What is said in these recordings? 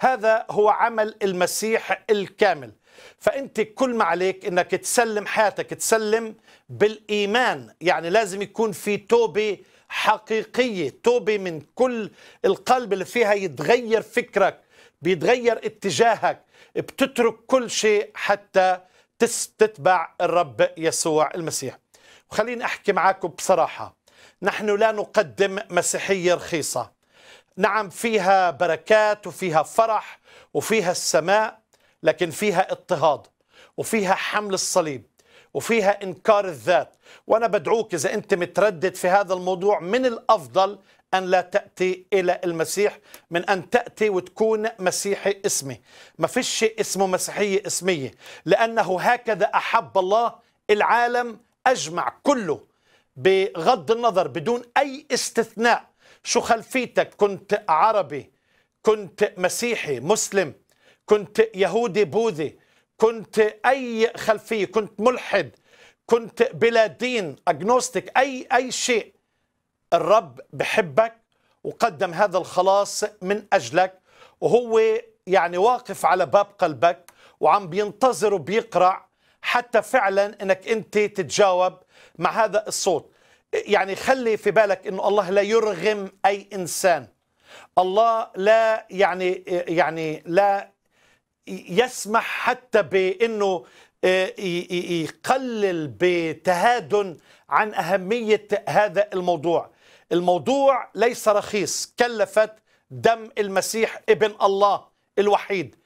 هذا هو عمل المسيح الكامل فانت كل ما عليك انك تسلم حياتك تسلم بالايمان يعني لازم يكون في توبه حقيقيه توبه من كل القلب اللي فيها يتغير فكرك بيتغير اتجاهك بتترك كل شيء حتى تتبع الرب يسوع المسيح وخليني احكي معاكم بصراحه نحن لا نقدم مسيحيه رخيصه نعم فيها بركات وفيها فرح وفيها السماء لكن فيها اضطهاد وفيها حمل الصليب وفيها انكار الذات وانا بدعوك اذا انت متردد في هذا الموضوع من الافضل أن لا تأتي إلى المسيح من أن تأتي وتكون مسيحي اسمي ما فيش شيء اسمه مسيحية اسمية لأنه هكذا أحب الله العالم أجمع كله بغض النظر بدون أي استثناء شو خلفيتك كنت عربي كنت مسيحي مسلم كنت يهودي بوذي كنت أي خلفية كنت ملحد كنت بلا دين أجنوستيك أي أي شيء الرب بحبك وقدم هذا الخلاص من أجلك وهو يعني واقف على باب قلبك وعم بينتظر وبيقرع حتى فعلا انك انت تتجاوب مع هذا الصوت يعني خلي في بالك انه الله لا يرغم اي انسان الله لا يعني يعني لا يسمح حتى بانه آه، يقلل بتهادن عن اهميه هذا الموضوع الموضوع ليس رخيص كلفت دم المسيح ابن الله الوحيد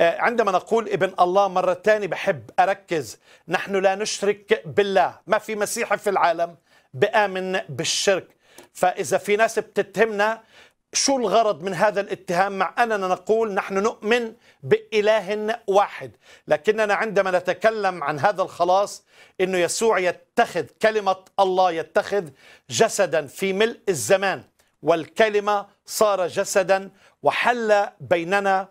آه، عندما نقول ابن الله مرة تانية بحب أركز نحن لا نشرك بالله ما في مسيح في العالم بآمن بالشرك فإذا في ناس بتتهمنا شو الغرض من هذا الاتهام مع أننا نقول نحن نؤمن بإله واحد لكننا عندما نتكلم عن هذا الخلاص أنه يسوع يتخذ كلمة الله يتخذ جسدا في ملء الزمان والكلمة صار جسدا وحل بيننا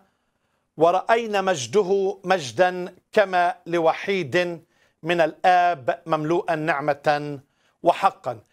ورأينا مجده مجدا كما لوحيد من الآب مملوءا نعمة وحقا